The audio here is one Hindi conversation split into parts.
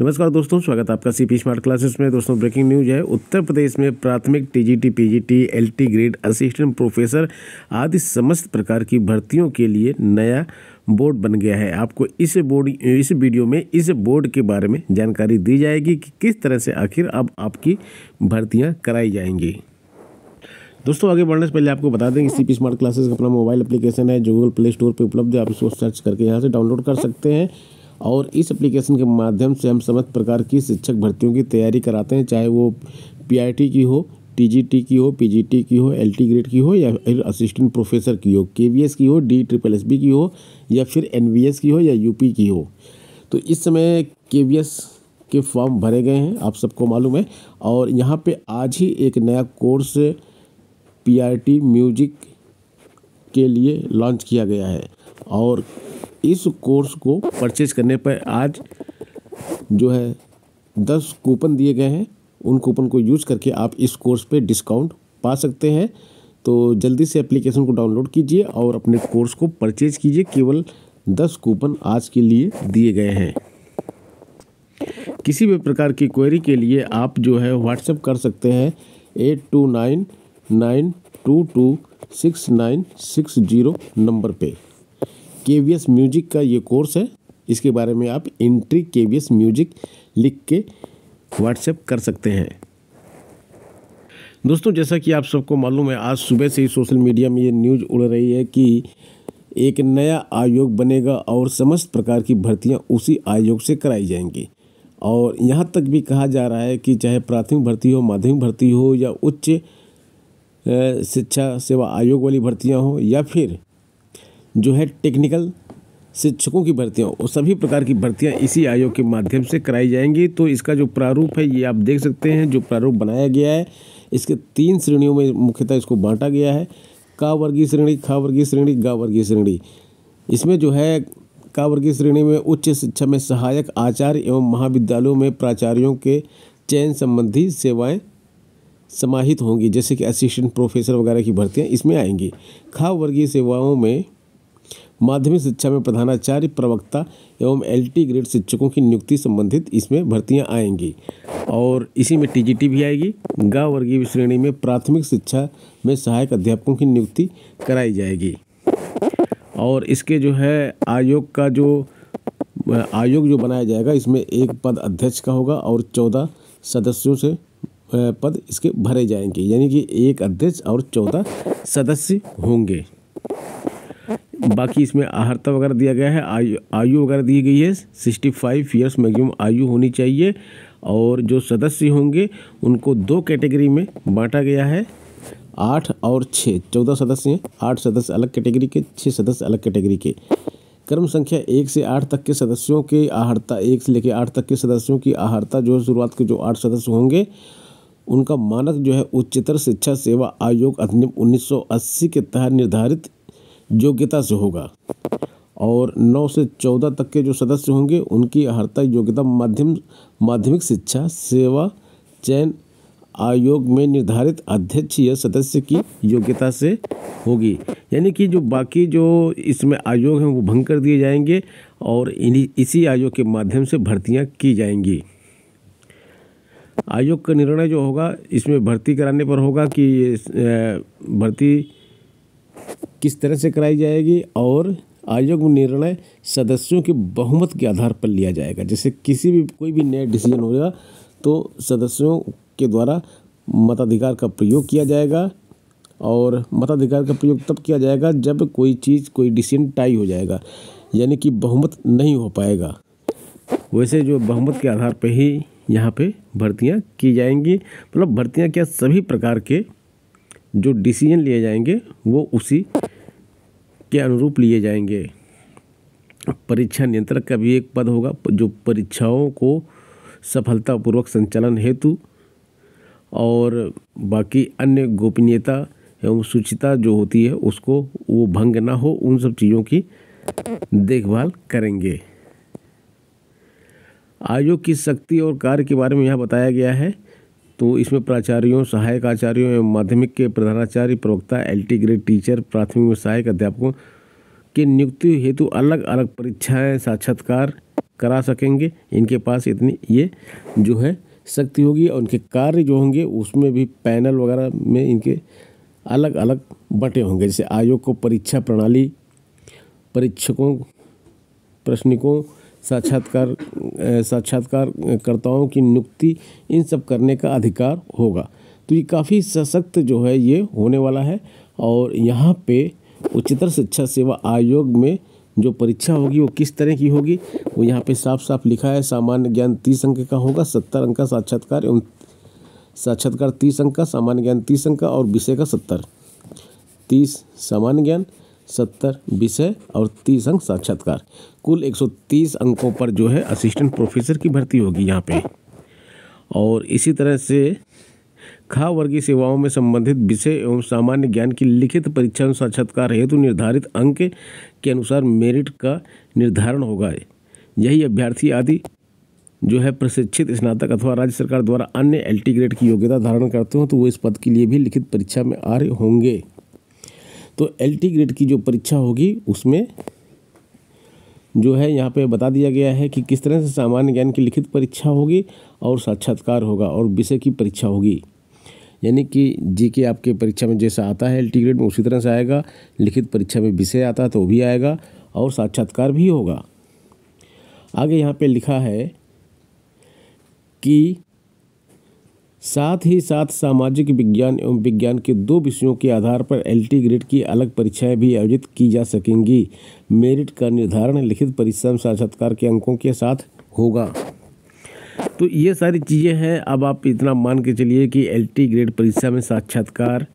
नमस्कार दोस्तों स्वागत है आपका सी पी स्मार्ट क्लासेस में दोस्तों ब्रेकिंग न्यूज है उत्तर प्रदेश में प्राथमिक TGT PGT LT grade assistant professor आदि समस्त प्रकार की भर्तियों के लिए नया बोर्ड बन गया है आपको इस बोर्ड इस वीडियो में इस बोर्ड के बारे में जानकारी दी जाएगी कि किस तरह से आखिर अब आपकी भर्तियाँ कराई जाएंगी दोस्तों आगे बढ़ने से पहले आपको बता दें कि सी पी स्मार्ट क्लासेस का अपना मोबाइल एप्लीकेशन है जो गूगल प्ले स्टोर पर उपलब्ध है आप इसको सर्च करके यहाँ से डाउनलोड कर सकते हैं और इस एप्लीकेशन के माध्यम से हम समस्त प्रकार की शिक्षक भर्तियों की तैयारी कराते हैं चाहे वो पी की हो टी की हो पी की हो एल ग्रेड की हो या फिर असिस्टेंट प्रोफेसर की हो के की हो डी ट्रिपल एस की हो या फिर एन की हो या यूपी की हो तो इस समय के के फॉर्म भरे गए हैं आप सबको मालूम है और यहाँ पे आज ही एक नया कोर्स पी म्यूजिक के लिए लॉन्च किया गया है और इस कोर्स को परचेज करने पर आज जो है दस कूपन दिए गए हैं उन कूपन को यूज करके आप इस कोर्स पे डिस्काउंट पा सकते हैं तो जल्दी से एप्लीकेशन को डाउनलोड कीजिए और अपने कोर्स को परचेज कीजिए केवल दस कूपन आज के लिए दिए गए हैं किसी भी प्रकार की क्वेरी के लिए आप जो है व्हाट्सएप कर सकते हैं eight two nine nine two two six nine six zero number पे के वी एस म्यूजिक का ये कोर्स है इसके बारे में आप इंट्री के वी एस म्यूजिक लिख के व्हाट्सएप कर सकते हैं दोस्तों जैसा कि आप सबको मालूम है आज सुबह से ही सोशल मीडिया में ये न्यूज़ उड़ रही है कि एक नया आयोग बनेगा और समस्त प्रकार की भर्तियां उसी आयोग से कराई जाएंगी और यहाँ तक भी कहा जा रहा है कि चाहे प्राथमिक भर्ती हो माध्यमिक भर्ती हो या उच्च शिक्षा सेवा आयोग वाली भर्तियाँ हों या फिर जो है टेक्निकल शिक्षकों की भर्तियाँ और सभी प्रकार की भर्तियाँ इसी आयोग के माध्यम से कराई जाएंगी तो इसका जो प्रारूप है ये आप देख सकते हैं जो प्रारूप बनाया गया है इसके तीन श्रेणियों में मुख्यतः इसको बांटा गया है का वर्गीय श्रेणी खा वर्गीय श्रेणी गा वर्गीय श्रेणी इसमें जो है का वर्गीय श्रेणी में उच्च शिक्षा में सहायक आचार्य एवं महाविद्यालयों में प्राचार्यों के चयन संबंधी सेवाएँ समाहित होंगी जैसे कि असिस्टेंट प्रोफेसर वगैरह की भर्तियाँ इसमें आएंगी खा वर्गीय सेवाओं में माध्यमिक शिक्षा में प्रधानाचार्य प्रवक्ता एवं एलटी ग्रेड शिक्षकों की नियुक्ति संबंधित इसमें भर्तियां आएंगी और इसी में टीजीटी भी आएगी गाँव वर्गीय श्रेणी में प्राथमिक शिक्षा में सहायक अध्यापकों की नियुक्ति कराई जाएगी और इसके जो है आयोग का जो आयोग जो बनाया जाएगा इसमें एक पद अध्यक्ष का होगा और चौदह सदस्यों से पद इसके भरे जाएंगे यानी कि एक अध्यक्ष और चौदह सदस्य होंगे बाकी इसमें आहर्ता वगैरह दिया गया है आयु आयु वगैरह दी गई है सिक्सटी फाइव ईयर्स मैगजिम आयु होनी चाहिए और जो सदस्य होंगे उनको दो कैटेगरी में बांटा गया है आठ और छः चौदह सदस्य हैं आठ सदस्य अलग कैटेगरी के छः सदस्य अलग कैटेगरी के कर्म संख्या एक से आठ तक के सदस्यों के आहर्ता एक से लेकर आठ तक के सदस्यों की आहर्ता जो है शुरुआत के जो आठ सदस्य होंगे उनका मानक जो है उच्चतर शिक्षा सेवा आयोग अधिनियम 1980 के तहत निर्धारित योग्यता से होगा और 9 से 14 तक के जो सदस्य होंगे उनकी अर्ता योग्यता माध्यम माध्यमिक शिक्षा सेवा चयन आयोग में निर्धारित अध्यक्ष या सदस्य की योग्यता से होगी यानी कि जो बाकी जो इसमें आयोग हैं वो भंग कर दिए जाएंगे और इन्हीं इसी आयोग के माध्यम से भर्तियां की जाएंगी आयोग का निर्णय जो होगा इसमें भर्ती कराने पर होगा कि भर्ती किस तरह से कराई जाएगी और आयोग में निर्णय सदस्यों के बहुमत के आधार पर लिया जाएगा जैसे किसी भी कोई भी नया डिसीजन होगा तो सदस्यों के द्वारा मताधिकार का प्रयोग किया जाएगा और मताधिकार का प्रयोग तब किया जाएगा जब कोई चीज़ कोई डिसीजन टाई हो जाएगा यानी कि बहुमत नहीं हो पाएगा वैसे जो बहुमत के आधार पर ही यहाँ पे भर्तियाँ की जाएंगी मतलब भर्तियाँ क्या सभी प्रकार के जो डिसीजन लिए जाएंगे वो उसी के अनुरूप लिए जाएंगे परीक्षा नियंत्रक का भी एक पद होगा जो परीक्षाओं को सफलतापूर्वक संचालन हेतु और बाकी अन्य गोपनीयता एवं सूचिता जो होती है उसको वो भंग ना हो उन सब चीज़ों की देखभाल करेंगे आयोग की शक्ति और कार्य के बारे में यह बताया गया है तो इसमें प्राचार्यों सहायक आचार्यों एवं माध्यमिक के प्रधानाचार्य प्रवक्ता एल टी ग्रेड टीचर प्राथमिक में सहायक अध्यापकों के नियुक्ति हेतु अलग अलग परीक्षाएं साक्षात्कार करा सकेंगे इनके पास इतनी ये जो है शक्ति होगी और उनके कार्य जो होंगे उसमें भी पैनल वगैरह में इनके अलग अलग बटे होंगे जैसे आयोग को परीक्षा प्रणाली परीक्षकों प्रश्निकों साक्षात्कार साक्षात्कार की नियुक्ति इन सब करने का अधिकार होगा तो ये काफ़ी सशक्त जो है ये होने वाला है और यहाँ पे उच्चतर शिक्षा सेवा आयोग में जो परीक्षा होगी वो किस तरह की होगी वो यहाँ पे साफ साफ लिखा है सामान्य ज्ञान तीस अंक का होगा सत्तर अंक का साक्षात्कार एवं साक्षात्कार तीस अंक का सामान्य ज्ञान तीस अंक का और विषय का सत्तर तीस सामान्य ज्ञान सत्तर विषय और तीस अंक साक्षात्कार कुल एक सौ तीस अंकों पर जो है असिस्टेंट प्रोफेसर की भर्ती होगी यहाँ पे और इसी तरह से खा वर्गीय सेवाओं में संबंधित विषय एवं सामान्य ज्ञान की लिखित परीक्षा साक्षात्कार हेतु निर्धारित अंक के अनुसार मेरिट का निर्धारण होगा यही अभ्यर्थी आदि जो है प्रशिक्षित स्नातक अथवा राज्य सरकार द्वारा अन्य एल ग्रेड की योग्यता धारण करते हो तो वो इस पद के लिए भी लिखित परीक्षा में आ रहे होंगे तो एल ग्रेड की जो परीक्षा होगी उसमें जो है यहाँ पे बता दिया गया है कि किस तरह से सामान्य ज्ञान की लिखित परीक्षा होगी और साक्षात्कार होगा और विषय की परीक्षा होगी यानी कि जी के आपके परीक्षा में जैसा आता है एल टी ग्रेड में उसी तरह से आएगा लिखित परीक्षा में विषय आता है तो भी आएगा और साक्षात्कार भी होगा आगे यहाँ पे लिखा है कि साथ ही साथ सामाजिक विज्ञान एवं विज्ञान के दो विषयों के आधार पर एल ग्रेड की अलग परीक्षाएं भी आयोजित की जा सकेंगी मेरिट का निर्धारण लिखित परिश्रम साक्षात्कार के अंकों के साथ होगा तो ये सारी चीज़ें हैं अब आप इतना मान के चलिए कि एल ग्रेड परीक्षा में साक्षात्कार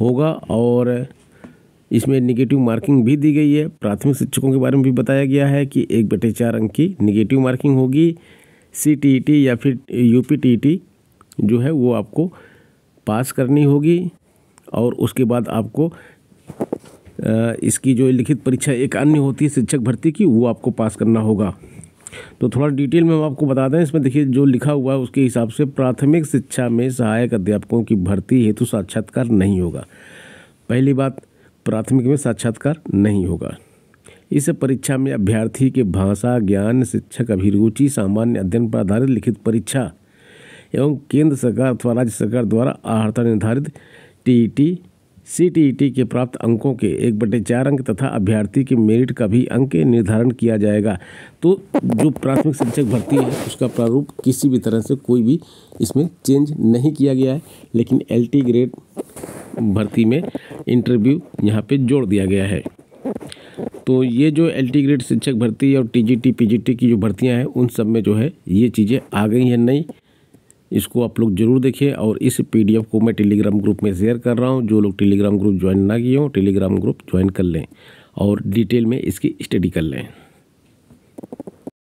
होगा और इसमें निगेटिव मार्किंग भी दी गई है प्राथमिक शिक्षकों के बारे में भी बताया गया है कि एक बटे चार अंक की निगेटिव मार्किंग होगी सी टी ई टी या फिर U P T E T जो है वो आपको पास करनी होगी और उसके बाद आपको इसकी जो लिखित परीक्षा एक अन्य होती है शिक्षक भर्ती की वो आपको पास करना होगा तो थोड़ा डिटेल में हम आपको बता दें इसमें देखिए जो लिखा हुआ है उसके हिसाब से प्राथमिक शिक्षा में सहायक अध्यापकों की भर्ती हेतु साक्षात्कार नहीं होगा पहली बात प्राथमिक में साक्षात्कार नहीं होगा इस परीक्षा में अभ्यर्थी के भाषा ज्ञान शिक्षक अभिरुचि सामान्य अध्ययन पर आधारित लिखित परीक्षा एवं केंद्र सरकार अथवा राज्य सरकार द्वारा आहर्ता निर्धारित टी सी e e के प्राप्त अंकों के एक बटे चार अंक तथा अभ्यर्थी के मेरिट का भी अंक निर्धारण किया जाएगा तो जो प्राथमिक शिक्षक भर्ती है उसका प्रारूप किसी भी तरह से कोई भी इसमें चेंज नहीं किया गया है लेकिन एल ग्रेड भर्ती में इंटरव्यू यहाँ पे जोड़ दिया गया है तो ये जो एल टी ग्रेड शिक्षक भर्ती और T G T P G T की जो भर्तियाँ हैं उन सब में जो है ये चीज़ें आ गई हैं नई इसको आप लोग जरूर देखिए और इस पीडीएफ को मैं टेलीग्राम ग्रुप में शेयर कर रहा हूँ जो लोग टेलीग्राम ग्रुप ज्वाइन ना किए हों टेलीग्राम ग्रुप ज्वाइन कर लें और डिटेल में इसकी स्टडी कर लें